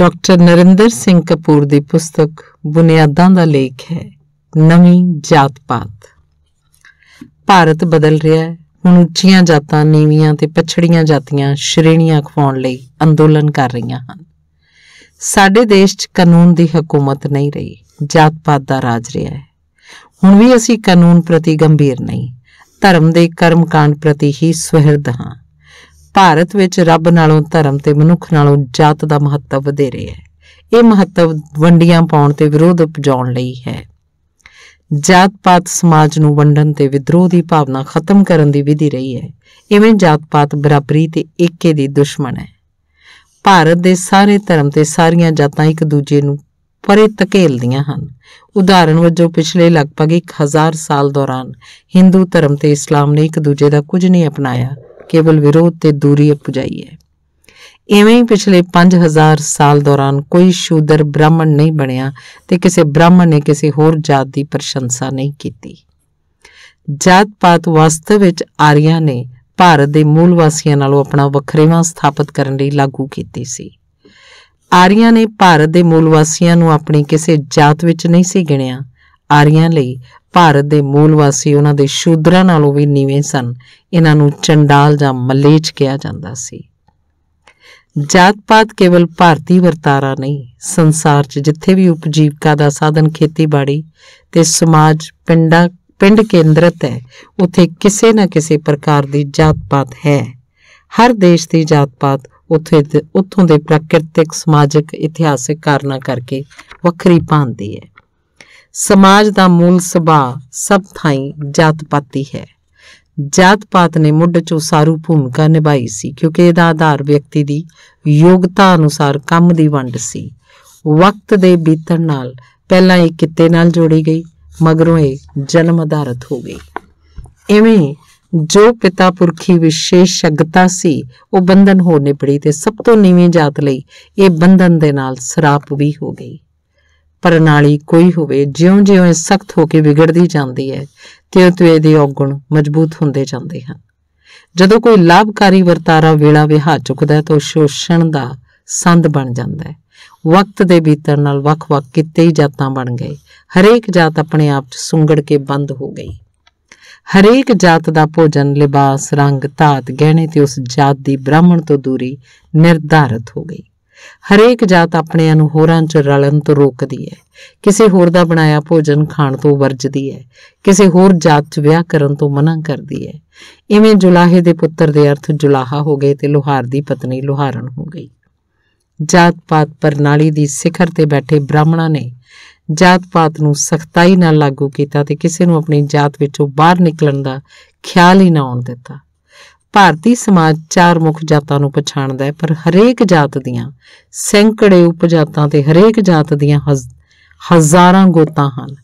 Doctor Narinder Singh Kapoor ਦੀ ਪੁਸਤਕ ਬੁਨਿਆਦਾਂ ਦਾ ਲੇਖ ਹੈ ਨਵੀਂ ਜਾਤ-ਪਾਤ ਭਾਰਤ ਬਦਲ ਰਿਹਾ ਹੈ ਹੁਣ ਉੱਚੀਆਂ ਜਾਤਾਂ ਨੀਵੀਆਂ ਤੇ ਪਛੜੀਆਂ ਜਾਤੀਆਂ ਸ਼੍ਰੇਣੀਆਂ ਖਵਾਉਣ ਲਈ ਅੰਦੋਲਨ ਕਰ ਰਹੀਆਂ ਹਨ ਸਾਡੇ ਦੇਸ਼ 'ਚ ਕਾਨੂੰਨ ਦੀ ਹਕੂਮਤ ਨਹੀਂ ਰਹੀ ਜਾਤ-ਪਾਤ ਦਾ ਰਾਜ ਰਿਹਾ ਹੈ ਹੁਣ ਵੀ ਅਸੀਂ ਕਾਨੂੰਨ ਪ੍ਰਤੀ ਗੰਭੀਰ ਨਹੀਂ ਧਰਮ ਦੇ ਕਰਮਕਾਂਡ ਪ੍ਰਤੀ ਹੀ ਸਵਹਿਰਦ ਹਾਂ ਭਾਰਤ ਵਿੱਚ ਰੱਬ ਨਾਲੋਂ ਧਰਮ ਤੇ ਮਨੁੱਖ ਨਾਲੋਂ ਜਾਤ ਦਾ ਮਹੱਤਵ ਵਧੇਰੇ ਹੈ ਇਹ ਮਹੱਤਵ ਵੰਡੀਆਂ ਪਾਉਣ ਤੇ ਵਿਰੋਧ ਉਪਜਾਉਣ ਲਈ ਹੈ ਜਾਤ-ਪਾਤ ਸਮਾਜ ਨੂੰ ਵੰਡਣ ਤੇ ਵਿਦਰੋਹ ਦੀ ਭਾਵਨਾ ਖਤਮ ਕਰਨ ਦੀ ਵਿਧੀ ਰਹੀ ਹੈ ਇਵੇਂ ਜਾਤ-ਪਾਤ ਬਰਾਬਰੀ ਤੇ ਏਕੇ ਦੀ ਦੁਸ਼ਮਣ ਹੈ ਭਾਰਤ ਦੇ ਸਾਰੇ ਧਰਮ ਤੇ ਸਾਰੀਆਂ ਜਾਤਾਂ ਇੱਕ ਦੂਜੇ ਨੂੰ ਪਰੇ ਧਕੇਲਦੀਆਂ ਹਨ ਉਦਾਹਰਨ ਵਜੋਂ ਪਿਛਲੇ ਲਗਭਗ 1000 ਸਾਲ ਦੌਰਾਨ Hindu ਧਰਮ ਤੇ ਇਸਲਾਮ ਨੇ ਇੱਕ ਦੂਜੇ ਦਾ ਕੁਝ ਨਹੀਂ ਅਪਣਾਇਆ ਕੇਵਲ ਵਿਰੋਧ ਤੇ ਦੂਰੀ ਪੁਜਾਈ ਹੈ ਐਵੇਂ ਹੀ ਪਿਛਲੇ 5000 ਸਾਲ ਦੌਰਾਨ ਕੋਈ ਸ਼ੂਦਰ ਬ੍ਰਾਹਮਣ ਨਹੀਂ ਬਣਿਆ ਤੇ ਕਿਸੇ ਬ੍ਰਾਹਮਣ ਨੇ ਕਿਸੇ ਹੋਰ ਜਾਤ ਦੀ ਪ੍ਰਸ਼ੰਸਾ ਨਹੀਂ ਕੀਤੀ ਜਾਤ ਪਾਤ ਵਾਸਤਵ ਵਿੱਚ ਆਰੀਆ ਨੇ ਭਾਰਤ ਦੇ ਮੂਲ ਵਾਸੀਆਂ ਨਾਲੋਂ ਆਪਣਾ ਵੱਖਰੇਵਾਂ ਸਥਾਪਿਤ ਕਰਨ ਲਈ ਲਾਗੂ ਕੀਤੀ ਸੀ ਆਰੀਆ ਨੇ ਭਾਰਤ ਦੇ ਮੂਲ ਵਾਸੀਆਂ ਨੂੰ ਆਪਣੀ ਕਿਸੇ ਜਾਤ ਵਿੱਚ ਨਹੀਂ ਸੀ ਗਿਣਿਆ ਆਰੀਆਂ ਲਈ ਭਾਰਤ ਦੇ ਮੂਲ ਵਾਸੀ ਉਹਨਾਂ ਦੇ ਸ਼ੂਦਰਾਂ ਨਾਲੋਂ ਵੀ ਨੀਵੇਂ ਸਨ ਇਹਨਾਂ ਨੂੰ ਚੰਡਾਲ ਜਾਂ ਮਲੇਚ ਕਿਹਾ ਜਾਂਦਾ ਸੀ ਜਾਤ-ਪਾਤ ਕੇਵਲ ਭਾਰਤੀ ਵਰਤਾਰਾ ਨਹੀਂ ਸੰਸਾਰ 'ਚ ਜਿੱਥੇ ਵੀ ਉਪਜੀਵਕਾ ਦਾ ਸਾਧਨ ਖੇਤੀਬਾੜੀ ਤੇ ਸਮਾਜ ਪਿੰਡਾਂ ਪਿੰਡ ਕੇਂਦਰਤ ਹੈ ਉੱਥੇ ਕਿਸੇ ਨਾ ਕਿਸੇ ਪ੍ਰਕਾਰ ਦੀ ਜਾਤ-ਪਾਤ ਹੈ ਹਰ ਦੇਸ਼ ਦੀ ਜਾਤ-ਪਾਤ ਉੱਥੇ ਉੱਥੋਂ ਦੇ ਪ੍ਰਕਿਰਤਿਕ ਸਮਾਜਿਕ ਇਤਿਹਾਸਿਕ ਕਾਰਨਾਂ ਕਰਕੇ ਵੱਖਰੀ ਭਾਂਦੀ ਹੈ ਸਮਾਜ ਦਾ ਮੂਲ ਸੁਭਾਅ ਸਭ ਥਾਈਂ ਜਾਤ-ਪਾਤੀ ਹੈ ਜਾਤ-ਪਾਤ ਨੇ ਮੁੱਢ 'ਚ ਸਾਰੂ ਭੂਮਿਕਾ ਨਿਭਾਈ ਸੀ ਕਿਉਂਕਿ ਇਹਦਾ ਆਧਾਰ ਵਿਅਕਤੀ ਦੀ ਯੋਗਤਾ ਅਨੁਸਾਰ ਕੰਮ ਦੀ ਵੰਡ ਸੀ ਵਕਤ ਦੇ ਬੀਤਣ ਨਾਲ ਪਹਿਲਾਂ ਇਹ ਕਿੱਤੇ ਨਾਲ ਜੋੜੀ ਗਈ ਮਗਰੋਂ ਇਹ ਜਨਮ ਆਧਾਰਿਤ ਹੋ ਗਈ ਐਵੇਂ ਜੋ ਪਿਤਾ ਪੁਰਖੀ ਵਿਸ਼ੇਸ਼ਗਤਾ ਸੀ ਉਹ ਬੰਧਨ ਹੋਣੇ ਪੜੀ ਤੇ ਸਭ ਤੋਂ ਨੀਵੀਂ ਜਾਤ ਲਈ ਇਹ ਬੰਧਨ ਦੇ ਨਾਲ ਸਰਾਪ ਵੀ ਹੋ ਗਈ ਪ੍ਰਣਾਲੀ ਕੋਈ ਹੋਵੇ ਜਿਉਂ-ਜਿਉਂ ਇਹ ਸਖਤ ਹੋ ਕੇ ਵਿਗੜਦੀ ਜਾਂਦੀ ਹੈ ਤਿਉ ਤਿਉਂ ਦੇ ਔਗਣ ਮਜ਼ਬੂਤ ਹੁੰਦੇ ਜਾਂਦੇ ਹਨ ਜਦੋਂ ਕੋਈ ਲਾਭਕਾਰੀ ਵਰਤਾਰਾ ਵੇਲਾ ਵਿਹਾ ਚੁੱਕਦਾ ਹੈ ਤਾਂ ਸ਼ੋਸ਼ਣ ਦਾ ਸੰਦ ਬਣ ਜਾਂਦਾ ਹੈ ਵਕਤ ਦੇ ਬੀਤਣ ਨਾਲ ਵੱਖ-ਵੱਖ ਕਿਤੇ ਹੀ ਜਾਤਾਂ ਬਣ ਗਏ ਹਰੇਕ ਜਾਤ ਆਪਣੇ ਆਪ 'ਚ ਸੁੰਗੜ ਕੇ ਬੰਦ ਹੋ ਗਈ ਹਰੇਕ ਜਾਤ ਦਾ ਭੋਜਨ ਲਿਬਾਸ ਰੰਗ ਧਾਤ ਗਹਿਣੇ ਤੇ ਉਸ ਜਾਤ ਦੀ ਬ੍ਰਾਹਮਣ ਤੋਂ ਦੂਰੀ ਨਿਰਧਾਰਤ ਹੋ ਗਈ ਹਰੇਕ ਜਾਤ ਆਪਣਿਆਂ ਨੂੰ ਹੋਰਾਂ 'ਚ ਰਲਣ ਤੋਂ ਰੋਕਦੀ ਹੈ ਕਿਸੇ ਹੋਰ ਦਾ ਬਣਾਇਆ ਭੋਜਨ ਖਾਣ ਤੋਂ ਵਰਜਦੀ ਹੈ ਕਿਸੇ ਹੋਰ ਜਾਤ 'ਚ ਵਿਆਹ ਕਰਨ ਤੋਂ ਮਨਾ ਕਰਦੀ ਹੈ ਇਵੇਂ ਜੁਲਾਹੇ ਦੇ ਪੁੱਤਰ ਦੇ ਅਰਥ ਜੁਲਾਹਾ ਹੋ ਗਏ ਤੇ ਲੋਹਾਰ ਦੀ ਪਤਨੀ ਲੋਹਾਰਣ ਹੋ ਗਈ ਜਾਤ ਪਾਤ ਪ੍ਰਣਾਲੀ ਦੀ ਸਿਖਰ ਤੇ ਬੈਠੇ ਬ੍ਰਾਹਮਣਾਂ ਨੇ ਜਾਤ ਪਾਤ ਨੂੰ ਸਖਤਾਈ ਨਾਲ ਲਾਗੂ ਕੀਤਾ ਤੇ ਕਿਸੇ ਨੂੰ ਆਪਣੀ ਜਾਤ ਵਿੱਚੋਂ ਬਾਹਰ ਨਿਕਲਣ ਦਾ ਖਿਆਲ ਹੀ ਨਾ ਆਉਣ ਦਿੱਤਾ ਭਾਰਤੀ ਸਮਾਜ ਚਾਰ ਮੁੱਖ ਜਾਤਾਂ ਨੂੰ ਪਛਾਣਦਾ ਹੈ ਪਰ ਹਰੇਕ ਜਾਤ ਦੀਆਂ ਸੈਂਕੜੇ ਉਪਜਾਤਾਂ ਤੇ ਹਰੇਕ ਜਾਤ ਦੀਆਂ ਹਜ਼ਾਰਾਂ ਗੋਤਾਂ ਹਨ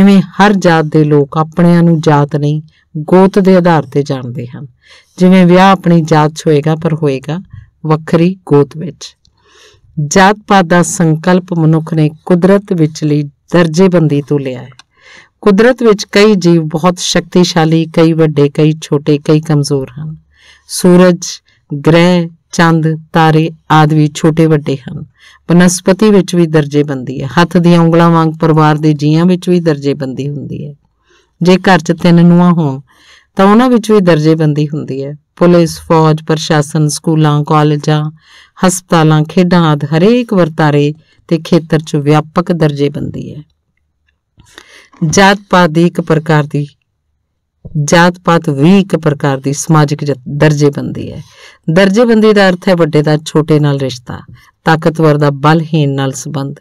ਇਵੇਂ ਹਰ ਜਾਤ ਦੇ ਲੋਕ ਆਪਣਿਆਂ ਨੂੰ ਜਾਤ ਨਹੀਂ ਗੋਤ ਦੇ ਆਧਾਰ ਤੇ ਜਾਣਦੇ ਹਨ ਜਿਵੇਂ ਵਿਆਹ ਆਪਣੀ ਜਾਤ 'ਚ ਹੋਏਗਾ ਪਰ ਹੋਏਗਾ ਵੱਖਰੀ ਗੋਤ ਵਿੱਚ ਜਾਤ ਪਾਤ ਦਾ ਸੰਕਲਪ ਮਨੁੱਖ ਨੇ ਕੁਦਰਤ ਵਿੱਚ ਲਈ ਦਰਜੇਬੰਦੀ ਤੋਂ ਲਿਆ ਹੈ ਕੁਦਰਤ ਵਿੱਚ ਕਈ ਜੀਵ ਬਹੁਤ ਸ਼ਕਤੀਸ਼ਾਲੀ ਕਈ ਵੱਡੇ ਕਈ ਛੋਟੇ ਕਈ ਕਮਜ਼ੋਰ ਹਨ ਸੂਰਜ ਗ੍ਰਹਿ ਚੰਦ ਤਾਰੇ ਆਦਿ ਵੀ ਛੋਟੇ ਵੱਡੇ ਹਨ ਬਨਸਪਤੀ ਵਿੱਚ ਵੀ ਦਰਜੇਬੰਦੀ ਹੈ ਹੱਥ ਦੀਆਂ ਉਂਗਲਾਂ ਵਾਂਗ ਪਰਿਵਾਰ ਦੇ ਜੀਵਾਂ ਵਿੱਚ ਵੀ ਦਰਜੇਬੰਦੀ ਹੁੰਦੀ ਹੈ ਜੇ ਘਰ 'ਚ ਤਿੰਨ ਨੂਆ ਹੋਣ ਤਾਂ ਉਹਨਾਂ ਵਿੱਚ ਵੀ ਦਰਜੇਬੰਦੀ ਹੁੰਦੀ ਹੈ ਪੁਲਿਸ ਫੌਜ ਪ੍ਰਸ਼ਾਸਨ ਸਕੂਲਾਂ ਕਾਲਜਾਂ ਹਸਪਤਾਲਾਂ ਖੇਡਾਂ ਆਦਿ ਹਰੇਕ ਵਰਤਾਰੇ ਤੇ ਖੇਤਰ 'ਚ ਵਿਆਪਕ ਦਰਜੇਬੰਦੀ ਹੈ ਜਾਤ ਪਾਤ ਦੀ ਇੱਕ ਪ੍ਰਕਾਰ ਦੀ ਜਾਤ-ਪਾਤ ਵੀ ਇੱਕ ਪ੍ਰਕਾਰ ਦੀ ਸਮਾਜਿਕ ਦਰਜੇਬੰਦੀ ਹੈ ਦਰਜੇਬੰਦੀ ਦਾ ਅਰਥ ਹੈ ਵੱਡੇ ਦਾ ਛੋਟੇ ਨਾਲ ਰਿਸ਼ਤਾ ਤਾਕਤਵਰ ਦਾ ਬਲਹੀਨ ਨਾਲ ਸੰਬੰਧ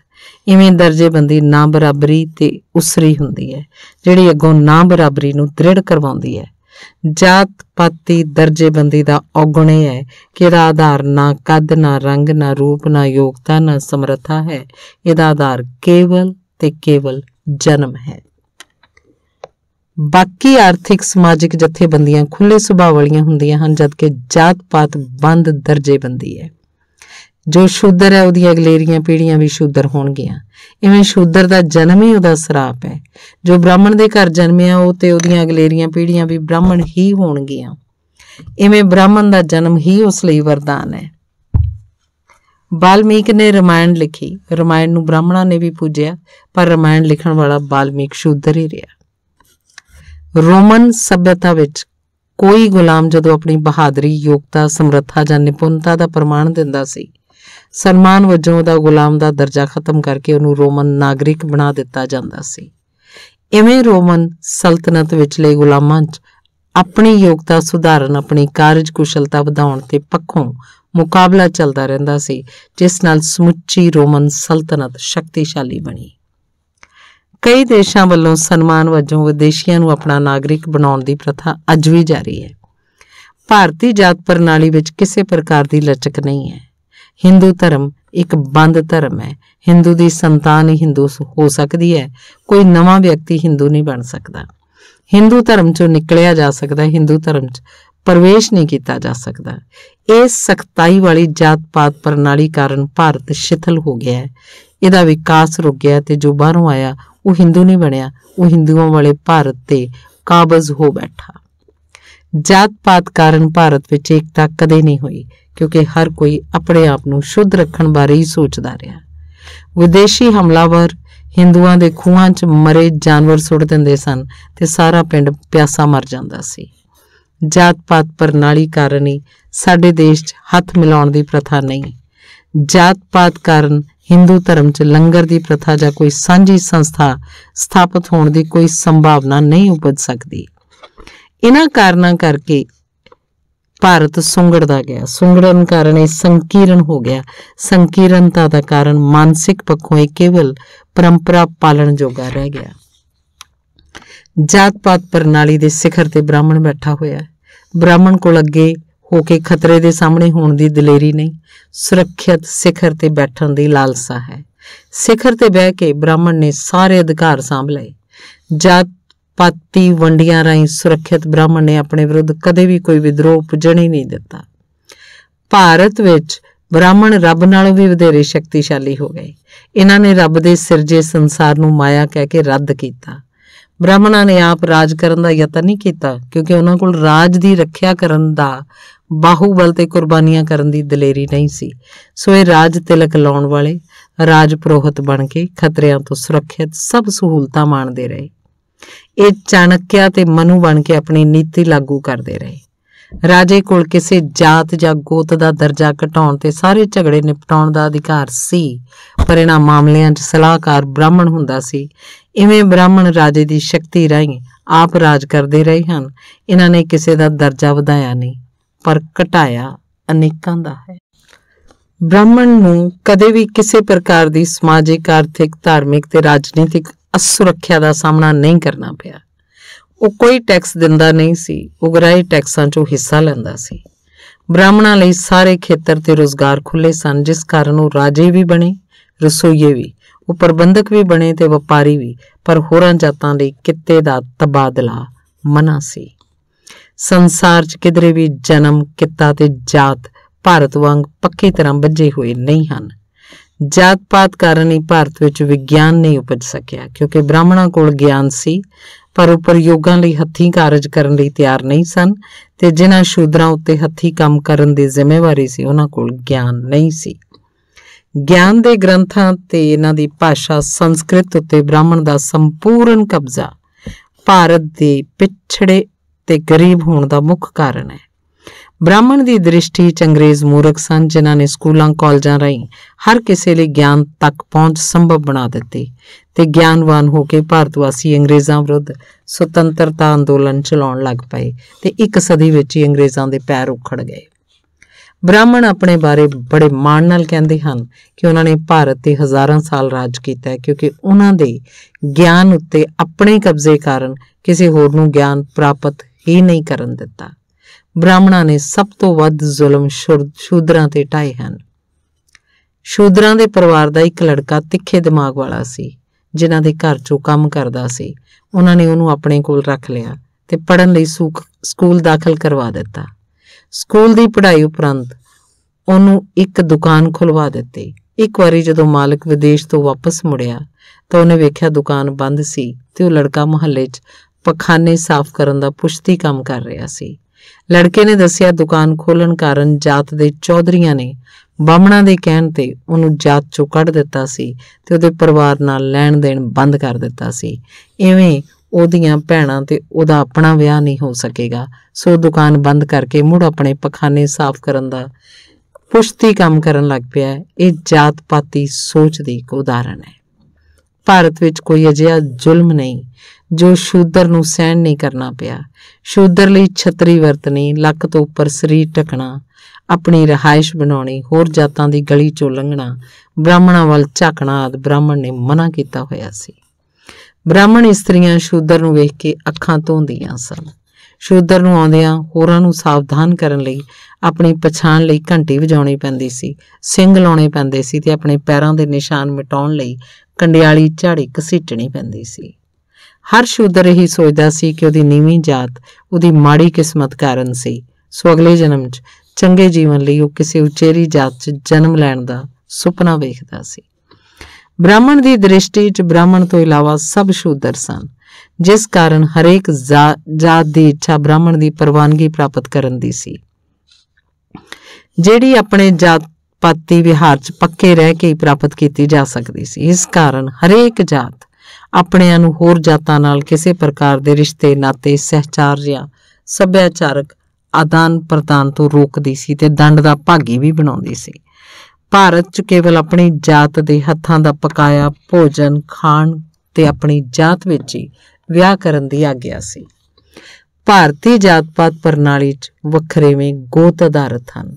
ਇਵੇਂ ਦਰਜੇਬੰਦੀ ਨਾ ਬਰਾਬਰੀ ਤੇ ਉਸਰੀ ਹੁੰਦੀ ਹੈ ਜਿਹੜੀ ਅੱਗੋਂ ਨਾ ਬਰਾਬਰੀ ਨੂੰ ਦ੍ਰਿੜ ਕਰਵਾਉਂਦੀ ਹੈ ਜਾਤ ਪਾਤੀ ਦਰਜੇਬੰਦੀ ਦਾ ਔਗਣੇ ਹੈ ਕਿ ਇਹਦਾ ਆਧਾਰ ਨਾ ਕੱਦ ਨਾ ਰੰਗ ਨਾ ਰੂਪ ਨਾ ਯੋਗਤਾ ਨਾ ਸਮਰੱਥਾ ਹੈ ਇਹਦਾ ਆਧਾਰ ਕੇਵਲ ਤੇ ਕੇਵਲ ਜਨਮ ਹੈ ਬਾਕੀ ਆਰਥਿਕ ਸਮਾਜਿਕ ਜਥੇਬੰਦੀਆਂ ਖੁੱਲੇ ਸੁਭਾਅ ਵਾਲੀਆਂ ਹੁੰਦੀਆਂ ਹਨ ਜਦਕਿ ਜਾਤ-ਪਾਤ ਬੰਦ ਦਰਜੇਬੰਦੀ ਹੈ ਜੋ ਸ਼ੂਦਰ ਹੈ ਉਹਦੀ ਅਗਲੇਰੀਆਂ ਪੀੜ੍ਹੀਆਂ ਵੀ ਸ਼ੂਦਰ ਹੋਣਗੀਆਂ ਇਵੇਂ ਸ਼ੂਦਰ ਦਾ ਜਨਮ ਹੀ ਉਹਦਾ ਸਰਾਪ ਹੈ ਜੋ ਬ੍ਰਾਹਮਣ ਦੇ ਘਰ ਜਨਮਿਆ ਉਹ ਤੇ ਉਹਦੀਆਂ ਅਗਲੇਰੀਆਂ ਪੀੜ੍ਹੀਆਂ ਵੀ ਬ੍ਰਾਹਮਣ ਹੀ ਹੋਣਗੀਆਂ ਇਵੇਂ ਬ੍ਰਾਹਮਣ ਦਾ ਜਨਮ ਹੀ ਉਸ ਲਈ ਵਰਦਾਨ ਹੈ ਬਾਲਮੀਕ ਨੇ ਰਮਾਇਣ ਲਿਖੀ ਰਮਾਇਣ ਨੂੰ ਬ੍ਰਾਹਮਣਾਂ ਨੇ ਵੀ ਪੂਜਿਆ ਪਰ ਰਮਾਇਣ ਲਿਖਣ ਵਾਲਾ ਬਾਲਮੀਕ ਸ਼ੂਦਰ ਹੀ ਰਿਹਾ ਰੋਮਨ ਸਭਿਅਤਾ ਵਿੱਚ ਕੋਈ ਗੁਲਾਮ ਜਦੋਂ ਆਪਣੀ ਬਹਾਦਰੀ, ਯੋਗਤਾ, ਸਮਰੱਥਾ ਜਾਂ ਨਿਪੁੰਨਤਾ ਦਾ ਪ੍ਰਮਾਣ ਦਿੰਦਾ ਸੀ ਸਨਮਾਨ ਵਜੋਂ ਉਹਦਾ ਗੁਲਾਮ ਦਾ ਦਰਜਾ ਖਤਮ ਕਰਕੇ ਉਹਨੂੰ ਰੋਮਨ ਨਾਗਰਿਕ ਬਣਾ ਦਿੱਤਾ ਜਾਂਦਾ ਸੀ ਇਵੇਂ ਰੋਮਨ ਸਲਤਨਤ ਵਿੱਚਲੇ ਗੁਲਾਮਾਂ 'ਚ ਆਪਣੀ ਯੋਗਤਾ ਸੁਧਾਰਨ ਆਪਣੀ ਕਾਰਜਕੁਸ਼ਲਤਾ ਵਧਾਉਣ ਤੇ ਪੱਖੋਂ ਮੁਕਾਬਲਾ ਚੱਲਦਾ ਰਹਿੰਦਾ ਸੀ ਜਿਸ ਨਾਲ ਸਮੁੱਚੀ ਰੋਮਨ ਸਲਤਨਤ ਸ਼ਕਤੀਸ਼ਾਲੀ ਬਣੀ ਕਈ ਦੇਸ਼ਾਂ ਵੱਲੋਂ ਸਨਮਾਨ ਵਜੋਂ ਵਿਦੇਸ਼ੀਆਂ ਨੂੰ ਆਪਣਾ ਨਾਗਰਿਕ ਬਣਾਉਣ ਦੀ ਪ੍ਰਥਾ ਅੱਜ ਵੀ ਜਾਰੀ ਹੈ ਭਾਰਤੀ ਜਾਤ ਪ੍ਰਣਾਲੀ ਵਿੱਚ ਕਿਸੇ ਪ੍ਰਕਾਰ ਦੀ ਲਚਕ ਨਹੀਂ ਹੈ ਹਿੰਦੂ ਧਰਮ ਇੱਕ ਬੰਦ ਧਰਮ ਹੈ ਹਿੰਦੂ ਦੀ ਸੰਤਾਨ ਹੀ ਹਿੰਦੂ ਹੋ ਸਕਦੀ ਹੈ ਕੋਈ ਨਵਾਂ ਵਿਅਕਤੀ ਹਿੰਦੂ ਨਹੀਂ ਬਣ ਸਕਦਾ ਹਿੰਦੂ ਧਰਮ ਚੋਂ ਨਿਕਲਿਆ ਜਾ ਸਕਦਾ ਹੈ ਹਿੰਦੂ ਧਰਮ 'ਚ ਪਰਵੇਸ਼ ਨਹੀਂ ਕੀਤਾ ਜਾ ਸਕਦਾ ਇਸ ਸਖਤਾਈ ਵਾਲੀ ਜਾਤ-ਪਾਤ ਪ੍ਰਣਾਲੀ ਕਾਰਨ ਭਾਰਤ ਸ਼ਿਥਲ ਹੋ ਗਿਆ ਹੈ ਇਹਦਾ ਵਿਕਾਸ ਰੁਕ ਗਿਆ ਤੇ ਜੋ ਬਾਹਰੋਂ ਆਇਆ ਉਹ ਹਿੰਦੂ ਨਹੀਂ ਬਣਿਆ ਉਹ ਹਿੰਦੂਆਂ ਵਾਲੇ ਭਾਰਤ ਤੇ ਕਾਬਜ਼ ਹੋ ਬੈਠਾ ਜਾਤ-ਪਾਤ ਕਾਰਨ ਭਾਰਤ ਵਿੱਚ ਏਕਤਾ ਕਦੇ ਨਹੀਂ ਹੋਈ ਕਿਉਂਕਿ ਹਰ ਕੋਈ ਆਪਣੇ ਆਪ ਨੂੰ ਸ਼ੁੱਧ ਰੱਖਣ ਬਾਰੇ ਹੀ ਸੋਚਦਾ ਰਿਹਾ ਵਿਦੇਸ਼ੀ ਹਮਲਾਵਰ ਹਿੰਦੂਆਂ ਦੇ ਖੂਹਾਂ 'ਚ ਮਰੇ ਜਾਨਵਰ ਸੁੱਟ ਦਿੰਦੇ ਸਨ ਤੇ ਸਾਰਾ ਪਿੰਡ ਪਿਆਸਾ ਮਰ ਜਾਂਦਾ ਸੀ ਜਾਤ-ਪਾਤ ਪ੍ਰਣਾਲੀ ਕਾਰਨ ਹੀ ਸਾਡੇ ਦੇਸ਼ 'ਚ ਹੱਥ ਮਿਲਾਉਣ ਦੀ ਪ੍ਰਥਾ ਨਹੀਂ ਜਾਤ-ਪਾਤ ਕਾਰਨ ਹਿੰਦੂ ਧਰਮ 'ਚ ਲੰਗਰ ਦੀ ਪ੍ਰਥਾ ਜਾਂ ਕੋਈ ਸਾਂਝੀ ਸੰਸਥਾ ਸਥਾਪਿਤ ਹੋਣ ਦੀ ਕੋਈ ਸੰਭਾਵਨਾ ਨਹੀਂ ਉਪਜ ਸਕਦੀ ਇਹਨਾਂ ਕਾਰਨਾਂ ਕਰਕੇ ਭਾਰਤ ਸੁੰਗੜਦਾ ਗਿਆ ਸੁੰਗੜਨ ਕਾਰਨ ਇਹ ਸੰਕੀਰਣ ਹੋ ਗਿਆ ਸੰਕੀਰਣਤਾ ਦਾ ਕਾਰਨ ਮਾਨਸਿਕ ਪੱਖੋਂ ਇਹ ਕੇਵਲ ਪਰੰਪਰਾ ਪਾਲਣ ਜੋਗਾ ਰਹਿ ਗਿਆ ਜਾਤ-ਪਾਤ ਪ੍ਰਣਾਲੀ ਦੇ ਸਿਖਰ ਤੇ ਬ੍ਰਾਹਮਣ ਬੈਠਾ ਹੋਇਆ ਬ੍ਰਾਹਮਣ ਕੋਲ ਅੱਗੇ ਹੋ ਕੇ ਖਤਰੇ ਦੇ ਸਾਹਮਣੇ ਹੋਣ ਦੀ ਦਲੇਰੀ ਨਹੀਂ ਸੁਰੱਖਿਅਤ ਸਿਖਰ ਤੇ ਬੈਠਣ ਦੀ ਲਾਲਸਾ ਹੈ ਸਿਖਰ ਤੇ ਬਹਿ ਕੇ ਬ੍ਰਾਹਮਣ ਨੇ ਸਾਰੇ ਅਧਿਕਾਰ ਸੰਭ ਲਏ ਜਦ ਪਾਤੀ ਵੰਡੀਆਂ ਰਾਈ ਸੁਰੱਖਿਅਤ ਬ੍ਰਾਹਮਣ ਨੇ ਆਪਣੇ ਵਿਰੁੱਧ ਕਦੇ ਵੀ ਕੋਈ ਵਿਦਰੋਹ ਪੁੱਜਣ ਹੀ ਨਹੀਂ ਦਿੱਤਾ ਭਾਰਤ ਵਿੱਚ ਬ੍ਰਾਹਮਣ ਰੱਬ ਨਾਲੋਂ ਵੀ ਵਧੇਰੇ ਸ਼ਕਤੀਸ਼ਾਲੀ ਹੋ ਗਏ ਇਹਨਾਂ ਨੇ ਰੱਬ ਦੇ ਸਿਰਜੇ ਸੰਸਾਰ ਨੂੰ ਮਾਇਆ ਕਹਿ ਕੇ ਰੱਦ ਕੀਤਾ ਬ੍ਰਾਹਮਣਾਂ ਨੇ ਆਪ ਰਾਜ ਕਰਨ ਦਾ ਯਤਨ ਨਹੀਂ ਕੀਤਾ ਕਿਉਂਕਿ ਉਹਨਾਂ ਕੋਲ ਰਾਜ ਦੀ ਰੱਖਿਆ ਕਰਨ ਦਾ ਬਾਹੂਬਲ ਤੇ ਕੁਰਬਾਨੀਆਂ ਕਰਨ ਦੀ ਦਲੇਰੀ ਨਹੀਂ ਸੀ ਸੋ ਇਹ ਰਾਜ ਤਿਲਕ ਲਾਉਣ ਵਾਲੇ ਰਾਜ ਪ੍ਰੋਹਤ ਬਣ ਕੇ ਖਤਰਿਆਂ ਤੋਂ ਸੁਰੱਖਿਅਤ ਸਭ ਸਹੂਲਤਾਂ ਮਾਣਦੇ ਰਹੇ ਇਹ ਚਾਣਕਿਆ ਤੇ ਮਨੂ ਬਣ ਕੇ ਆਪਣੀ ਨੀਤੀ ਲਾਗੂ ਕਰਦੇ ਰਹੇ ਰਾਜੇ ਕੋਲ ਕਿਸੇ ਜਾਤ ਜਾਂ ਗੋਤ ਦਾ ਦਰਜਾ ਘਟਾਉਣ ਤੇ ਸਾਰੇ ਝਗੜੇ ਨਿਪਟਾਉਣ ਦਾ ਅਧਿਕਾਰ ਸੀ ਪਰ ਇਹਨਾਂ ਮਾਮਲਿਆਂ 'ਚ ਸਲਾਹਕਾਰ ਬ੍ਰਾਹਮਣ ਹੁੰਦਾ ਸੀ ਇਵੇਂ ਬ੍ਰਾਹਮਣ ਰਾਜੇ ਦੀ ਸ਼ਕਤੀ ਰਾਹੀਂ ਆਪ ਰਾਜ ਕਰਦੇ ਰਹੇ ਹਨ ਇਹਨਾਂ ਨੇ ਕਿਸੇ ਦਾ ਦਰਜਾ ਵਧਾਇਆ ਨਹੀਂ ਪਰ ਘਟਾਇਆ ਅਨੇਕਾਂ ਦਾ ਹੈ ਬ੍ਰਾਹਮਣ ਨੂੰ ਕਦੇ ਵੀ ਕਿਸੇ ਪ੍ਰਕਾਰ ਦੀ ਸਮਾਜਿਕ ਆਰਥਿਕ ਧਾਰਮਿਕ ਤੇ ਰਾਜਨੀਤਿਕ ਅਸੁਰੱਖਿਆ ਦਾ ਸਾਹਮਣਾ ਨਹੀਂ ਕਰਨਾ ਪਿਆ ਉਹ ਕੋਈ ਟੈਕਸ ਦਿੰਦਾ ਨਹੀਂ ਸੀ ਉਹ ਗਰਾਈ ਟੈਕਸਾਂ 'ਚੋਂ ਹਿੱਸਾ ਲੈਂਦਾ ਸੀ ਬ੍ਰਾਹਮਣਾਂ ਲਈ ਸਾਰੇ ਖੇਤਰ ਤੇ ਰੋਜ਼ਗਾਰ ਖੁੱਲੇ ਸਨ ਜਿਸ ਕਾਰਨ ਉਹ ਰਾਜੇ ਵੀ ਬਣੇ ਰਸੋਈਏ ਵੀ ਉਹ ਪ੍ਰਬੰਧਕ ਵੀ ਬਣੇ ਤੇ ਵਪਾਰੀ ਵੀ ਪਰ ਹੋਰਾਂ ਜਾਤਾਂ ਲਈ ਕਿੱਤੇ ਦਾ ਤਬਾਦਲਾ ਮਨਾ ਸੀ ਸੰਸਾਰ 'ਚ ਕਿਧਰੇ ਵੀ ਜਨਮ ਕਿੱਤਾ ਤੇ ਜਾਤ ਭਾਰਤ ਵਾਂਗ ਪੱਕੀ ਤਰ੍ਹਾਂ ਬੱਝੇ ਹੋਏ ਨਹੀਂ ਹਨ ਜਾਤ-ਪਾਤ ਕਾਰਨ ਹੀ ਭਾਰਤ ਵਿੱਚ ਵਿਗਿਆਨ ਨਹੀਂ ਉਪਜ ਸਕਿਆ ਕਿਉਂਕਿ ਬ੍ਰਾਹਮਣਾਂ ਕੋਲ ਗਿਆਨ ਸੀ ਪਰ ਉਹ ਪ੍ਰਯੋਗਾਂ ਲਈ ਹੱਥੀਂ ਕਾਰਜ ਕਰਨ ਲਈ ਤਿਆਰ ਨਹੀਂ ਸਨ ਤੇ ਜਿਨ੍ਹਾਂ ਸ਼ੂਦਰਾਂ ਉੱਤੇ ਹੱਥੀਂ ਕੰਮ ਕਰਨ ਦੀ ਜ਼ਿੰਮੇਵਾਰੀ ਸੀ ਉਹਨਾਂ ਕੋਲ ਗਿਆਨ ਨਹੀਂ ਸੀ ਗਿਆਨ ਦੇ ਗ੍ਰੰਥਾਂ ਤੇ ਇਹਨਾਂ ਦੀ ਭਾਸ਼ਾ ਸੰਸਕ੍ਰਿਤ ਉੱਤੇ ਬ੍ਰਾਹਮਣ ਦਾ ਸੰਪੂਰਨ ਕਬਜ਼ਾ ਭਾਰਤ ਦੇ ਪਿਛੜੇ ਤੇ ਗਰੀਬ ਹੋਣ ਦਾ ਮੁੱਖ ਕਾਰਨ ਹੈ ਬ੍ਰਾਹਮਣ ਦੀ ਦ੍ਰਿਸ਼ਟੀ ਚ ਅੰਗਰੇਜ਼ ਮੂਰਖ ਸਨ ਜਿਨ੍ਹਾਂ ਨੇ ਸਕੂਲਾਂ ਕਾਲਜਾਂ ਰਾਹੀਂ ਹਰ ਕਿਸੇ ਲਈ ਗਿਆਨ ਤੱਕ ਪਹੁੰਚ ਸੰਭਵ ਬਣਾ ਦਿੱਤੀ ਤੇ ਗਿਆਨਵਾਨ ਹੋ ਕੇ ਭਾਰਤ ਵਾਸੀ ਅੰਗਰੇਜ਼ਾਂ ਵਿਰੁੱਧ ਸੁਤੰਤਰਤਾ ਅੰਦੋਲਨ ਚਲਾਉਣ ਲੱਗ ਪਏ ਤੇ ਇੱਕ ਸਦੀ ਵਿੱਚ ਹੀ ਅੰਗਰੇਜ਼ਾਂ ਦੇ ਪੈਰ ਉਖੜ ਗਏ ਬ੍ਰਾਹਮਣ ਆਪਣੇ ਬਾਰੇ ਬੜੇ ਮਾਣ ਨਾਲ ਕਹਿੰਦੇ ਹਨ ਕਿ ਉਹਨਾਂ ਨੇ ਭਾਰਤ ਤੇ ਹਜ਼ਾਰਾਂ ਸਾਲ ਰਾਜ ਕੀਤਾ ਹੈ ਕਿਉਂਕਿ ਉਹਨਾਂ ਦੇ ਗਿਆਨ ਉੱਤੇ ਆਪਣੇ ਕਬਜ਼ੇ ਕਾਰਨ ਕਿਸੇ ਹੋਰ ਨੂੰ ਗਿਆਨ ਪ੍ਰਾਪਤ ਹੀ ਨਹੀਂ ਕਰਨ ਦਿੱਤਾ ਬ੍ਰਾਹਮਣਾਂ ਨੇ ਸਭ ਤੋਂ ਵੱਧ ਜ਼ੁਲਮ ਸ਼ੂਦਰਾਂ ਤੇ ਢਾਏ ਹਨ ਸ਼ੂਦਰਾਂ ਦੇ ਪਰਿਵਾਰ ਦਾ ਇੱਕ ਲੜਕਾ ਤਿੱਖੇ ਦਿਮਾਗ ਵਾਲਾ ਸੀ ਜਿਨ੍ਹਾਂ ਦੇ ਘਰ ਚੋਂ ਕੰਮ ਕਰਦਾ ਸੀ ਉਹਨਾਂ ਨੇ ਉਹਨੂੰ ਆਪਣੇ ਕੋਲ ਰੱਖ ਲਿਆ ਤੇ ਪੜਨ ਲਈ ਸਕੂਲ ਦਾਖਲ ਕਰਵਾ ਦਿੱਤਾ ਸਕੂਲ ਦੀ ਪੜ੍ਹਾਈ ਉਪਰੰਤ ਉਹਨੂੰ ਇੱਕ ਦੁਕਾਨ ਖੁਲਵਾ ਦਿੱਤੀ ਇੱਕ ਵਾਰੀ ਜਦੋਂ ਮਾਲਕ ਵਿਦੇਸ਼ ਤੋਂ ਵਾਪਸ ਮੁੜਿਆ ਤਾਂ ਉਹਨੇ ਵੇਖਿਆ ਦੁਕਾਨ ਬੰਦ ਸੀ ਤੇ ਉਹ ਲੜਕਾ ਮੁਹੱਲੇ 'ਚ ਪਖਾਨੇ ਸਾਫ਼ ਕਰਨ ਦਾ ਪੁਸ਼ਤੀ ਕੰਮ ਕਰ ਰਿਹਾ ਸੀ ਲੜਕੇ ਨੇ ਦੱਸਿਆ ਦੁਕਾਨ ਖੋਲਣ ਕਾਰਨ ਜਾਤ ਦੇ ਚੌਧਰੀਆਂ ਨੇ ਬਾਹਮਣਾ ਦੇ ਕਹਿਣ ਤੇ ਉਹਨੂੰ ਜਾਤ ਚੋਂ ਕੱਢ ਦਿੱਤਾ ਸੀ ਤੇ ਉਹਦੇ ਪਰਿਵਾਰ ਨਾਲ ਲੈਣ ਦੇਣ ਬੰਦ ਕਰ ਦਿੱਤਾ ਸੀ ਐਵੇਂ ਉਹਦੀਆਂ ਭੈਣਾਂ ਤੇ ਉਹਦਾ ਆਪਣਾ ਵਿਆਹ ਨਹੀਂ ਹੋ ਸਕੇਗਾ ਸੋ ਦੁਕਾਨ ਬੰਦ ਕਰਕੇ ਮੁੜ ਆਪਣੇ ਪਖਾਨੇ ਸਾਫ਼ ਕਰਨ ਦਾ ਪੁਸ਼ਤੀ ਕੰਮ ਕਰਨ ਲੱਗ ਪਿਆ ਹੈ ਇਹ ਜਾਤ ਪਾਤੀ ਸੋਚ ਦੀ ਇੱਕ ਉਦਾਹਰਣ ਹੈ ਭਾਰਤ ਵਿੱਚ ਕੋਈ ਅਜਿਹਾ ਜ਼ੁਲਮ ਨਹੀਂ ਜੋ ਸ਼ੂਦਰ ਨੂੰ ਸਹਿਣ ਨਹੀਂ ਕਰਨਾ ਪਿਆ ਸ਼ੂਦਰ ਲਈ ਛਤਰੀ ਵਰਤਣੀ ਲੱਕ ਤੋਂ ਉੱਪਰ ਸਰੀਰ ਟਕਣਾ ਆਪਣੀ ਰਹਾਇਸ਼ ਬਣਾਉਣੀ ਹੋਰ ਜਾਤਾਂ ਦੀ ਗਲੀ ਚੋਂ ਲੰਘਣਾ ਬ੍ਰਾਹਮਣਾਂ ਵੱਲ ਝਾਕਣਾ ਆਦ ਬ੍ਰਾਹਮਣ ਨੇ ਮਨਾ ਕੀਤਾ ਹੋਇਆ ਸੀ ਬ੍ਰਾਹਮਣ ਇਸਤਰੀਆਂ ਸ਼ੂਦਰ ਨੂੰ ਵੇਖ ਕੇ ਅੱਖਾਂ ਧੋਂਦੀਆਂ ਸਨ ਸ਼ੂਦਰ ਨੂੰ ਆਉਂਦਿਆਂ ਹੋਰਾਂ ਨੂੰ ਸਾਵਧਾਨ ਕਰਨ ਲਈ ਆਪਣੀ ਪਛਾਣ ਲਈ ਘੰਟੀ ਵਜਾਉਣੀ ਪੈਂਦੀ ਸੀ ਸਿੰਘ ਲਾਉਣੇ ਪੈਂਦੇ ਸੀ ਤੇ ਆਪਣੇ ਪੈਰਾਂ ਦੇ ਨਿਸ਼ਾਨ ਮਿਟਾਉਣ ਲਈ ਕੰਡਿਆਲੀ ਝਾੜੀ ਘਸੀਟਣੀ ਪੈਂਦੀ ਸੀ ਹਰ ਸ਼ੂਦਰ ਹੀ ਸੋਚਦਾ ਸੀ ਕਿ ਉਹਦੀ ਨੀਵੀਂ ਜਾਤ ਉਹਦੀ ਮਾੜੀ ਕਿਸਮਤ ਕਾਰਨ ਸੀ ਸੋ ਅਗਲੇ ਜਨਮ 'ਚ ਚੰਗੇ ਜੀਵਨ ਲਈ ਉਹ ਕਿਸੇ ਉਚੇਰੀ ਜਾਤ 'ਚ ਜਨਮ ਲੈਣ ਦਾ ਸੁਪਨਾ ਵੇਖਦਾ ਸੀ ਬ੍ਰਾਹਮਣ ਦੀ ਦ੍ਰਿਸ਼ਟੀ 'ਚ ਬ੍ਰਾਹਮਣ ਤੋਂ ਇਲਾਵਾ ਸਭ ਸ਼ੂਦਰ ਸਨ ਜਿਸ ਕਾਰਨ ਹਰੇਕ ਜਾਤ ਦੀ ਇੱਛਾ ਬ੍ਰਾਹਮਣ ਦੀ ਪ੍ਰਵਾਨਗੀ ਪ੍ਰਾਪਤ ਕਰਨ ਦੀ ਸੀ ਜਿਹੜੀ ਆਪਣੇ ਜਾਤ ਪਾਤੀ ਵਿਹਾਰ 'ਚ ਪੱਕੇ ਰਹਿ ਕੇ ਹੀ ਪ੍ਰਾਪਤ ਕੀਤੀ ਜਾ ਸਕਦੀ ਸੀ ਇਸ ਕਾਰਨ ਹਰੇਕ ਜਾਤ ਆਪਣਿਆਂ ਨੂੰ ਹੋਰ ਜਾਤਾਂ ਨਾਲ ਕਿਸੇ ਪ੍ਰਕਾਰ ਦੇ ਰਿਸ਼ਤੇ ਨਾਤੇ ਸਹਿਚਾਰ ਜਾਂ ਸੱਭਿਆਚਾਰਕ ਆਦਾਨ ਪ੍ਰਦਾਨ ਤੋਂ ਰੋਕਦੀ ਸੀ ਤੇ ਦੰਡ ਦਾ ਭਾਗੀ ਵੀ ਬਣਾਉਂਦੀ ਸੀ ਭਾਰਤ 'ਚ ਕੇਵਲ ਆਪਣੀ ਜਾਤ ਦੇ ਹੱਥਾਂ ਦਾ ਪਕਾਇਆ ਭੋਜਨ ਖਾਣ ਤੇ ਆਪਣੀ ਜਾਤ ਵਿੱਚ ਹੀ ਵਿਆਹ ਕਰਨ ਦੀ ਆਗਿਆ ਸੀ ਭਾਰਤੀ ਜਾਤ-ਪਾਤ ਪ੍ਰਣਾਲੀ 'ਚ ਵੱਖਰੇਵੇਂ ਗੋਤ ਆਧਾਰਿਤ ਹਨ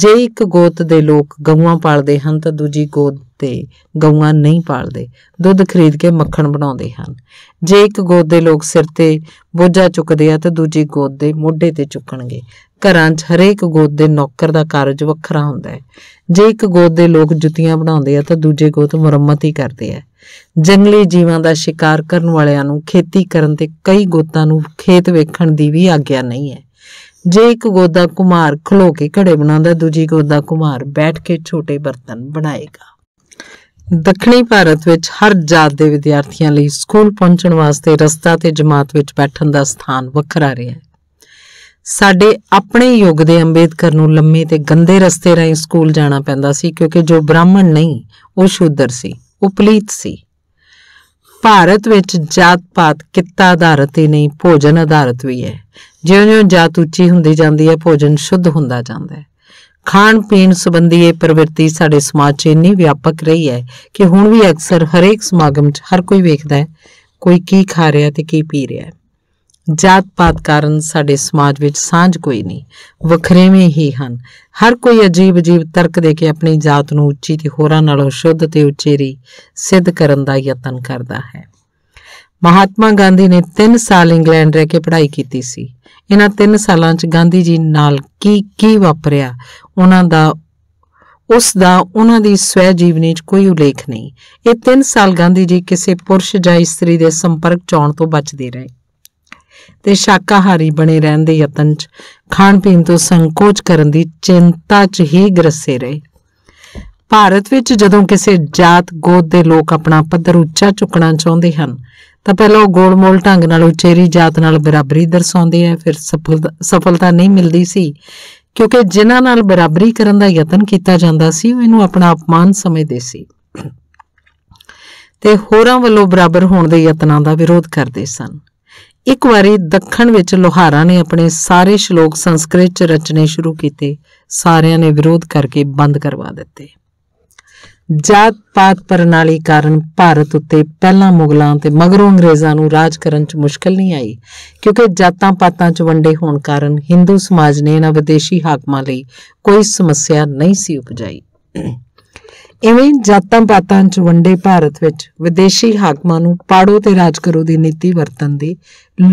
ਜੇ ਇੱਕ ਗੋਤ ਦੇ ਲੋਕ ਗਊਆਂ ਪਾਲਦੇ ਹਨ ਤਾਂ ਦੂਜੀ ਗੋਤ ਤੇ ਗਊਆਂ ਨਹੀਂ ਪਾਲਦੇ ਦੁੱਧ ਖਰੀਦ ਕੇ ਮੱਖਣ ਬਣਾਉਂਦੇ ਹਨ ਜੇ ਇੱਕ ਗੋਤ ਦੇ ਲੋਕ ਸਿਰ ਤੇ ਬੋਝਾ ਚੁੱਕਦੇ ਆ ਤਾਂ ਦੂਜੀ ਗੋਤ ਦੇ ਮੋਢੇ ਤੇ ਚੁੱਕਣਗੇ ਘਰਾਂ 'ਚ ਹਰੇਕ ਗੋਤ ਦੇ ਨੌਕਰ ਦਾ ਕਾਰਜ ਵੱਖਰਾ ਹੁੰਦਾ ਹੈ ਜੇ ਇੱਕ ਗੋਤ ਦੇ ਲੋਕ ਜੁੱਤੀਆਂ ਬਣਾਉਂਦੇ ਆ ਤਾਂ ਦੂਜੇ ਗੋਤ ਮੁਰੰਮਤ ਹੀ ਕਰਦੇ ਆ ਜੰਗਲੀ ਜੀਵਾਂ ਦਾ ਸ਼ਿਕਾਰ ਕਰਨ ਵਾਲਿਆਂ ਨੂੰ ਖੇਤੀ ਕਰਨ ਤੇ ਕਈ ਗੋਤਾਂ ਨੂੰ ਖੇਤ ਵੇਖਣ ਦੀ ਵੀ ਆਗਿਆ ਨਹੀਂ ਹੈ ਜੇ ਇੱਕ ਗੋਦਾ ਕੁਮਾਰ ਖਲੋ ਕੇ ਘੜੇ ਬਣਾਉਂਦਾ ਦੂਜੀ ਗੋਦਾ ਕੁਮਾਰ ਬੈਠ ਕੇ ਛੋਟੇ ਬਰਤਨ ਬਣਾਏਗਾ ਦੱਖਣੀ ਭਾਰਤ ਵਿੱਚ ਹਰ ਜਾਤ ਦੇ ਵਿਦਿਆਰਥੀਆਂ ਲਈ ਸਕੂਲ ਪਹੁੰਚਣ ਵਾਸਤੇ ਰਸਤਾ ਤੇ ਜਮਾਤ ਵਿੱਚ ਬੈਠਣ ਦਾ ਸਥਾਨ ਵੱਖਰਾ ਰਿਹਾ ਹੈ ਸਾਡੇ ਆਪਣੇ ਯੁੱਗ ਦੇ ਅੰਬੇਦਕਰ ਨੂੰ ਲੰਮੇ ਤੇ ਗੰਦੇ ਰਸਤੇ ਰਾਹੀਂ ਸਕੂਲ ਜਾਣਾ ਪੈਂਦਾ ਸੀ ਕਿਉਂਕਿ ਜੋ ਬ੍ਰਾਹਮਣ ਨਹੀਂ ਉਹ ਸ਼ੂਦਰ ਸੀ ਉਹ ਪਲੀਤ ਸੀ ਭਾਰਤ ਵਿੱਚ ਜਾਤ-ਪਾਤ ਕਿੱਤਾ ਆਧਾਰਿਤ ਹੀ ਨਹੀਂ ਭੋਜਨ ਆਧਾਰਿਤ ਵੀ ਹੈ ਜਿਉਂ-ਜਿਉਂ ਜਾਤ ਉੱਚੀ ਹੁੰਦੀ ਜਾਂਦੀ ਹੈ ਭੋਜਨ ਸ਼ੁੱਧ ਹੁੰਦਾ ਜਾਂਦਾ ਹੈ ਖਾਣ ਪੀਣ ਸੰਬੰਧੀ ਇਹ ਪ੍ਰਵਿਰਤੀ ਸਾਡੇ ਸਮਾਜ 'ਚ ਇੰਨੀ ਵਿਆਪਕ ਰਹੀ ਹੈ ਕਿ ਹੁਣ ਵੀ ਅਕਸਰ ਹਰੇਕ ਸਮਾਗਮ 'ਚ ਹਰ ਕੋਈ ਵੇਖਦਾ ਹੈ ਕੋਈ ਕੀ ਖਾ ਰਿਹਾ ਤੇ ਕੀ ਪੀ ਰਿਹਾ ਹੈ ਜਾਤ-ਪਾਤ ਕਾਰਨ ਸਾਡੇ ਸਮਾਜ ਵਿੱਚ ਸਾਂਝ ਕੋਈ ਨਹੀਂ ਵੱਖਰੇਵੇਂ ਹੀ ਹਨ ਹਰ ਕੋਈ ਅਜੀਬ-ਅਜੀਬ ਤਰਕ ਦੇ ਕੇ ਆਪਣੀ ਜਾਤ ਨੂੰ ਉੱਚੀ ਤੇ ਹੋਰਾਂ ਨਾਲੋਂ ਸ਼ੁੱਧ ਤੇ ਉਚੇਰੀ ਸਿੱਧ ਕਰਨ ਦਾ ਯਤਨ ਕਰਦਾ ਹੈ ਮਹਾਤਮਾ ਗਾਂਧੀ ਨੇ 3 ਸਾਲ ਇੰਗਲੈਂਡ ਰਹਿ ਕੇ ਪੜ੍ਹਾਈ ਕੀਤੀ ਸੀ ਇਹਨਾਂ 3 ਸਾਲਾਂ 'ਚ ਗਾਂਧੀ ਜੀ ਨਾਲ ਕੀ ਕੀ ਵਾਪਰਿਆ ਉਹਨਾਂ ਦਾ ਉਸ ਦਾ ਉਹਨਾਂ ਦੀ ਸਵੈ ਜੀਵਨੀ 'ਚ ਕੋਈ ਉਲੇਖ ਨਹੀਂ ਇਹ 3 ਸਾਲ ਗਾਂਧੀ ਜੀ ਕਿਸੇ ਪੁਰਸ਼ ਜਾਂ ਇਸਤਰੀ ਦੇ ਸੰਪਰਕ ਚ ਆਉਣ ਤੋਂ ਬਚਦੇ ਰਹੇ ਤੇ ਸ਼ਾਕਾਹਾਰੀ ਬਣੇ ਰਹਿਣ ਦੇ ਯਤਨ 'ਚ ਖਾਣ ਪੀਣ ਤੋਂ ਸੰਕੋਚ ਕਰਨ ਦੀ ਚਿੰਤਾ 'ਚ ਹੀ ਗਰਸੇ ਰਹੇ ਭਾਰਤ ਵਿੱਚ ਜਦੋਂ ਕਿਸੇ ਜਾਤ ਗੋਤ ਦੇ ਲੋਕ ਆਪਣਾ ਪੱਧਰ ਉੱਚਾ ਚੁੱਕਣਾ ਚਾਹੁੰਦੇ ਹਨ ਤਾਂ ਪਹਿਲਾਂ ਉਹ ਗੋਲਮੋਲ ਢੰਗ ਨਾਲ ਉਚੇਰੀ ਜਾਤ ਨਾਲ ਬਰਾਬਰੀ ਦਰਸਾਉਂਦੇ ਆ ਫਿਰ ਸਫਲਤਾ ਨਹੀਂ ਮਿਲਦੀ ਸੀ ਕਿਉਂਕਿ ਜਿਨ੍ਹਾਂ ਨਾਲ ਬਰਾਬਰੀ ਕਰਨ ਦਾ ਯਤਨ ਕੀਤਾ ਜਾਂਦਾ ਸੀ ਉਹ ਇਹਨੂੰ ਆਪਣਾ ਅਪਮਾਨ ਸਮਝਦੇ ਸੀ ਤੇ ਹੋਰਾਂ ਵੱਲੋਂ ਬਰਾਬਰ ਹੋਣ ਦੇ ਯਤਨਾਂ ਦਾ ਵਿਰੋਧ ਕਰਦੇ ਸਨ ਇੱਕ ਵਾਰੀ ਦੱਖਣ ਵਿੱਚ ਲੋਹਾਰਾ ਨੇ ਆਪਣੇ ਸਾਰੇ ਸ਼ਲੋਕ ਸੰਸਕ੍ਰਿਤ ਚ ਰਚਨੇ ਸ਼ੁਰੂ ਕੀਤੇ ਸਾਰਿਆਂ ਨੇ ਵਿਰੋਧ ਕਰਕੇ ਬੰਦ ਕਰਵਾ ਦਿੱਤੇ ਜਾਤ ਪਾਤ ਪ੍ਰਣਾਲੀ ਕਾਰਨ ਭਾਰਤ ਉੱਤੇ ਪਹਿਲਾਂ ਮੁਗਲਾਂ ਤੇ ਮਗਰੋਂ ਅੰਗਰੇਜ਼ਾਂ ਨੂੰ ਰਾਜ ਕਰਨ 'ਚ ਮੁਸ਼ਕਲ ਨਹੀਂ ਆਈ ਕਿਉਂਕਿ ਜਾਤਾਂ ਪਾਤਾਂ 'ਚ ਵੰਡੇ ਹੋਣ ਕਾਰਨ ਹਿੰਦੂ ਸਮਾਜ ਨੇ ਇਹਨਾਂ ਵਿਦੇਸ਼ੀ ਹਾਕਮਾਂ ਲਈ ਕੋਈ ਸਮੱਸਿਆ ਨਹੀਂ ਸੀ ਉਪਜਾਈ ਇਵੇਂ ਜਾਤਾਂ ਪਾਤਾਂ 'ਚ ਵੰਡੇ ਭਾਰਤ ਵਿੱਚ ਵਿਦੇਸ਼ੀ ਹਾਕਮਾਂ ਨੂੰ ਪਾੜੋ ਤੇ ਰਾਜ ਕਰੋ ਦੀ ਨੀਤੀ ਵਰਤਣ ਦੀ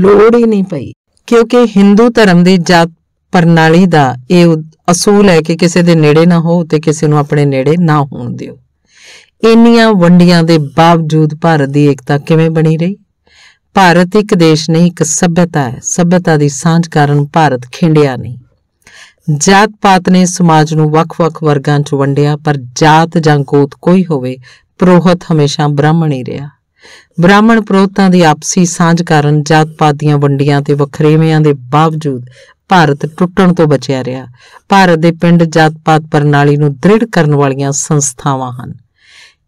ਲੋੜ ਹੀ ਨਹੀਂ ਪਈ ਕਿਉਂਕਿ Hindu ਧਰਮ ਦੀ ਜਾਤ ਪ੍ਰਣਾਲੀ ਦਾ ਇਹ ਅਸੂਲ ਹੈ ਕਿ ਕਿਸੇ ਦੇ ਨੇੜੇ ਨਾ ਹੋ ਤੇ ਕਿਸੇ ਨੂੰ ਆਪਣੇ ਨੇੜੇ ਨਾ ਹੋਣ ਦਿਓ ਇੰਨੀਆਂ ਵੰਡੀਆਂ ਦੇ ਬਾਵਜੂਦ ਭਾਰਤ ਦੀ ਏਕਤਾ ਕਿਵੇਂ ਬਣੀ ਰਹੀ ਭਾਰਤ ਇੱਕ ਦੇਸ਼ ਨਹੀਂ ਇੱਕ ਸਭਿਅਤਾ ਹੈ ਸਭਿਅਤਾ ਦੀ ਸਾਂਝ ਕਾਰਨ ਭਾਰਤ ਖਿੰਡਿਆ ਨਹੀਂ ਜਾਤ-ਪਾਤ ਨੇ ਸਮਾਜ ਨੂੰ ਵੱਖ-ਵੱਖ ਵਰਗਾਂ 'ਚ ਵੰਡਿਆ ਪਰ ਜਾਤ ਜਾਂ ਗੋਤ ਕੋਈ ਹੋਵੇ ਪ੍ਰੋਹਤ ਹਮੇਸ਼ਾ ਬ੍ਰਾਹਮਣ ਹੀ ਰਿਹਾ ਬ੍ਰਾਹਮਣ ਪ੍ਰੋਹਤਾਂ ਦੀ ਆਪਸੀ ਸਾਂਝ ਕਾਰਨ ਜਾਤ-ਪਾਤ ਦੀਆਂ ਵੰਡੀਆਂ ਤੇ ਵਖਰੇਵਿਆਂ ਦੇ ਬਾਵਜੂਦ ਭਾਰਤ ਟੁੱਟਣ ਤੋਂ ਬਚਿਆ ਰਿਹਾ ਭਾਰਤ ਦੇ ਪਿੰਡ ਜਾਤ-ਪਾਤ ਪ੍ਰਣਾਲੀ ਨੂੰ ਦ੍ਰਿੜ ਕਰਨ ਵਾਲੀਆਂ ਸੰਸਥਾਵਾਂ ਹਨ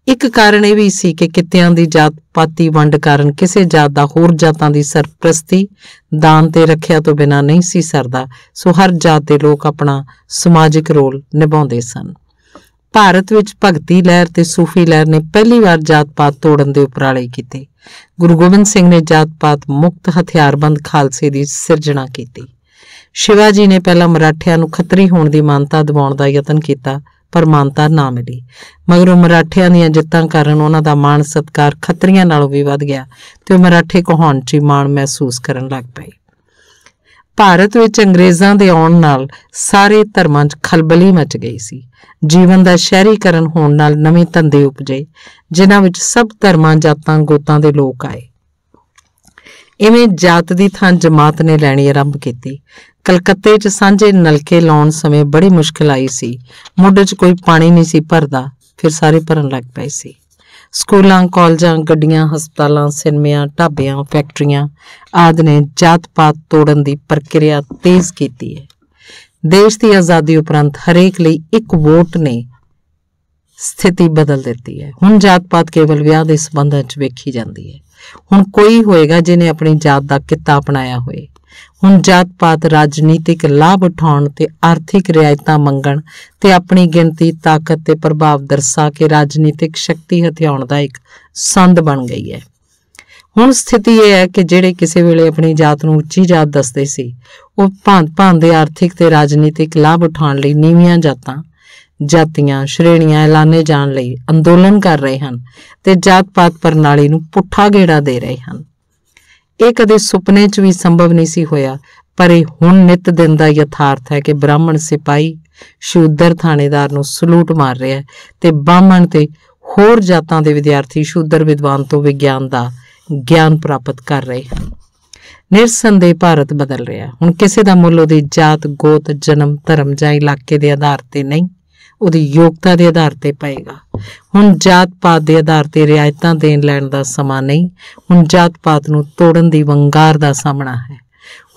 ਇੱਕ ਕਾਰਨ ਇਹ ਵੀ ਸੀ ਕਿ ਕਿੱਤਿਆਂ ਦੀ ਜਾਤ ਪਾਤੀ ਵੰਡ ਕਾਰਨ ਕਿਸੇ ਜਾਤ ਦਾ ਹੋਰ ਜਾਤਾਂ ਦੀ ਸਰਪ੍ਰਸਤੀ ਦਾਨ ਤੇ ਰੱਖਿਆ ਤੋਂ ਬਿਨਾ ਨਹੀਂ ਸੀ ਸਰਦਾ ਸੋ ਹਰ ਜਾਤ ਦੇ ਲੋਕ ਆਪਣਾ ਸਮਾਜਿਕ ਰੋਲ ਨਿਭਾਉਂਦੇ ਸਨ ਭਾਰਤ ਵਿੱਚ ਭਗਤੀ ਲਹਿਰ ਤੇ ਸੂਫੀ ਲਹਿਰ ਨੇ ਪਹਿਲੀ ਵਾਰ ਜਾਤ-ਪਾਤ ਤੋੜਨ ਦੇ ਉਪਰਾਲੇ ਕੀਤੇ ਗੁਰੂ ਗੋਬਿੰਦ ਸਿੰਘ ਨੇ ਜਾਤ-ਪਾਤ ਮੁਕਤ ਹਥਿਆਰਬੰਦ ਖਾਲਸੇ ਦੀ ਸਿਰਜਣਾ ਕੀਤੀ ਸ਼ਿਵਾਜੀ ਨੇ ਪਹਿਲਾਂ ਮਰਾਠਿਆਂ ਨੂੰ ਖੱਤਰੀ ਹੋਣ ਦੀ ਮਾਨਤਾ ਦਿਵਾਉਣ ਦਾ ਯਤਨ ਕੀਤਾ ਪਰ ਮਾਨਤਾ ਨਾ ਮਿਲੀ ਮਗਰੋਂ ਮਰਾਠਿਆਂ ਦੀਆਂ ਜਿੱਤਾਂ ਕਾਰਨ ਉਹਨਾਂ ਦਾ ਮਾਣ ਸਤਕਾਰ ਖੱਤਰੀਆਂ ਨਾਲੋਂ ਵੀ ਵੱਧ ਗਿਆ ਤੇ ਉਹ ਮਰਾਠੇ ਕਹਾਉਣ 'ਚ ਮਾਣ ਮਹਿਸੂਸ ਕਰਨ ਲੱਗ ਪਏ ਭਾਰਤ ਵਿੱਚ ਅੰਗਰੇਜ਼ਾਂ ਦੇ ਆਉਣ ਨਾਲ ਸਾਰੇ ਧਰਮਾਂ 'ਚ ਖਲਬਲੀ ਮਚ ਗਈ ਸੀ ਜੀਵਨ ਦਾ ਸ਼ਹਿਰੀਕਰਨ ਹੋਣ ਨਾਲ ਨਵੇਂ ਧੰਦੇ ਉਪਜੇ ਜਿਨ੍ਹਾਂ ਵਿੱਚ ਸਭ ਧਰਮਾਂ ਜਾਤਾਂ ਗੋਤਾਂ ਦੇ ਲੋਕ ਆਏ ਇਵੇਂ ਜਾਤ ਦੀ ਥਾਂ ਜਮਾਤ ਨੇ ਲੈਣੀ ਆਰੰਭ ਕੀਤੀ ਕਲਕੱਤੇ 'ਚ ਸਾਂਝੇ ਨਲਕੇ ਲਾਉਣ ਸਮੇਂ ਬੜੀ ਮੁਸ਼ਕਲ ਆਈ ਸੀ ਮੁੱਢ 'ਚ ਕੋਈ ਪਾਣੀ ਨਹੀਂ ਸੀ ਭਰਦਾ ਫਿਰ ਸਾਰੇ ਭਰਨ ਲੱਗ ਪਏ ਸੀ ਸਕੂਲਾਂ ਕਾਲਜਾਂ ਗੱਡੀਆਂ ਹਸਪਤਾਲਾਂ ਸਿਨਮਿਆਂ ਢਾਬਿਆਂ ਫੈਕਟਰੀਆਂ ਆਦ ਨੇ ਜਾਤ-ਪਾਤ ਤੋੜਨ ਦੀ ਪ੍ਰਕਿਰਿਆ ਤੇਜ਼ ਕੀਤੀ ਹੈ ਦੇਸ਼ ਦੀ ਆਜ਼ਾਦੀ ਉਪਰੰਤ ਹਰੇਕ ਲਈ ਇੱਕ ਵੋਟ ਨੇ ਸਥਿਤੀ ਬਦਲ ਦਿੱਤੀ ਹੈ ਹੁਣ ਜਾਤ-ਪਾਤ ਕੇਵਲ ਵਿਆਹ ਦੇ ਸਬੰਧਾਂ 'ਚ ਵੇਖੀ ਜਾਂਦੀ ਹੈ ਹੁਣ ਕੋਈ ਹੋਏਗਾ ਜਿਨੇ ਆਪਣੀ ਜਾਤ ਦਾ ਕਿੱਤਾ ਅਪਣਾਇਆ ਹੋਏ ਹੁਣ ਜਾਤ-ਪਾਤ ਰਾਜਨੀਤਿਕ ਲਾਭ ਉਠਾਉਣ ਤੇ ਆਰਥਿਕ ਰਿਆਇਤਾਂ ਮੰਗਣ ਤੇ ਆਪਣੀ ਗਿਣਤੀ, ਤਾਕਤ ਤੇ ਪ੍ਰਭਾਵ ਦਰਸਾ ਕੇ ਰਾਜਨੀਤਿਕ ਸ਼ਕਤੀ ਹਥਿਆਉਣ ਦਾ ਇੱਕ ਸੰਦ ਬਣ ਗਈ ਹੈ। ਹੁਣ ਸਥਿਤੀ ਇਹ ਹੈ ਕਿ ਜਿਹੜੇ ਕਿਸੇ ਵੇਲੇ ਆਪਣੀ ਜਾਤ ਨੂੰ ਉੱਚੀ ਜਾਤ ਦੱਸਦੇ ਸੀ ਉਹ ਭਾਂਤ-ਭਾਂਤ ਦੇ ਆਰਥਿਕ ਤੇ ਰਾਜਨੀਤਿਕ ਲਾਭ ਉਠਾਉਣ ਲਈ ਨੀਵੀਆਂ ਜਾਤਾਂ ਜਾਤੀਆਂ ਸ਼੍ਰੇਣੀਆਂ ਐਲਾਨੇ ਜਾਣ ਲਈ ਅੰਦੋਲਨ ਕਰ ਰਹੇ ਹਨ ਤੇ ਜਾਤ-ਪਾਤ ਪ੍ਰਣਾਲੀ ਨੂੰ ਪੁੱਠਾ ਘੇੜਾ ਦੇ ਰਹੇ ਹਨ ਇਹ ਕਦੇ ਸੁਪਨੇ 'ਚ ਵੀ ਸੰਭਵ ਨਹੀਂ ਸੀ ਹੋਇਆ ਪਰ ਇਹ ਹੁਣ ਨਿਤ ਦਿਨ ਦਾ ਯਥਾਰਥ ਹੈ ਕਿ ਬ੍ਰਾਹਮਣ ਸਿਪਾਈ ਸ਼ੂਦਰ ਥਾਣੇਦਾਰ ਨੂੰ ਸਲੂਟ ਮਾਰ ਰਿਹਾ ਹੈ ਤੇ ਬਾਹਮਣ ਤੇ ਹੋਰ ਜਾਤਾਂ ਦੇ ਵਿਦਿਆਰਥੀ ਸ਼ੂਦਰ ਵਿਦਵਾਨ ਤੋਂ ਵਿਗਿਆਨ ਦਾ ਗਿਆਨ ਪ੍ਰਾਪਤ ਕਰ ਰਹੇ ਹਨ ਨਿਰਸੰਦੇਹ ਭਾਰਤ ਬਦਲ ਰਿਹਾ ਹੁਣ ਕਿਸੇ ਦਾ ਮੁੱਲ ਉਹਦੀ ਜਾਤ ਗੋਤ ਜਨਮ ਧਰਮ ਜਾਂ ਇਲਾਕੇ ਦੇ ਆਧਾਰ ਤੇ ਨਹੀਂ ਉਹਦੀ ਯੋਗਤਾ ਦੇ ਆਧਾਰ ਤੇ ਪਏਗਾ ਹੁਣ ਜਾਤ ਪਾਤ ਦੇ ਆਧਾਰ ਤੇ ਰਿਆਇਤਾਂ ਦੇਣ ਲੈਣ ਦਾ ਸਮਾਂ ਨਹੀਂ ਹੁਣ ਜਾਤ ਪਾਤ ਨੂੰ ਤੋੜਨ ਦੀ ਵੰਗਾਰ ਦਾ ਸਾਹਮਣਾ ਹੈ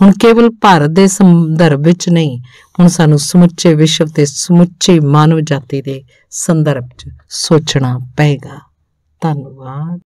ਹੁਣ ਕੇਵਲ ਭਾਰਤ ਦੇ ਸੰਦਰਭ ਵਿੱਚ ਨਹੀਂ ਹੁਣ ਸਾਨੂੰ ਸਮੁੱਚੇ ਵਿਸ਼ਵ ਤੇ ਸਮੁੱਚੀ ਮਾਨਵ ਜਾਤੀ ਦੇ ਸੰਦਰਭ 'ਚ ਸੋਚਣਾ ਪਏਗਾ ਧੰਨਵਾਦ